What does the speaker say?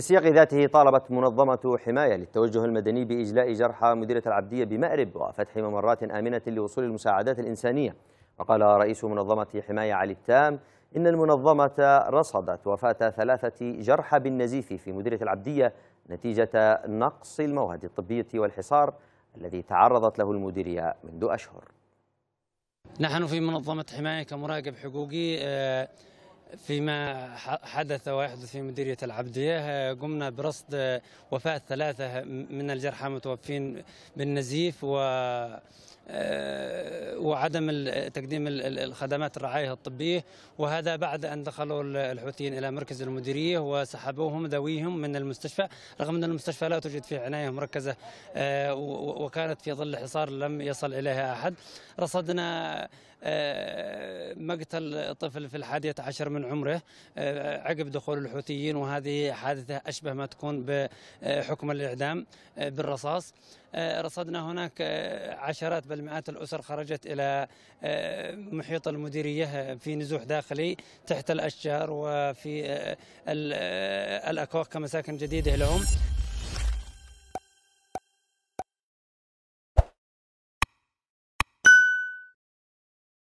في السياق ذاته طالبت منظمة حماية للتوجه المدني بإجلاء جرحى مديرة العبدية بمأرب وفتح ممرات آمنة لوصول المساعدات الإنسانية وقال رئيس منظمة حماية علي التام إن المنظمة رصدت وفاة ثلاثة جرحى بالنزيف في مديرة العبدية نتيجة نقص المواد الطبية والحصار الذي تعرضت له المديرية منذ أشهر نحن في منظمة حماية كمراقب حقوقي آه، فيما حدث ويحدث في مديرية العبدية قمنا برصد وفاة ثلاثة من الجرحى متوفين بالنزيف و آه، وعدم تقديم الخدمات الرعاية الطبية وهذا بعد أن دخلوا الحوثيين إلى مركز المديرية وسحبوهم ذويهم من المستشفى رغم أن المستشفى لا توجد فيه عناية مركزة آه، وكانت في ظل حصار لم يصل إليها أحد رصدنا آه، مقتل طفل في الحادية عشر من عمره آه، عقب دخول الحوثيين وهذه حادثة أشبه ما تكون بحكم الإعدام بالرصاص رصدنا هناك عشرات بل مئات الأسر خرجت إلى آه، محيط المديرية في نزوح داخلي تحت الأشجار وفي آه، آه، الأكواخ كمساكن جديدة لهم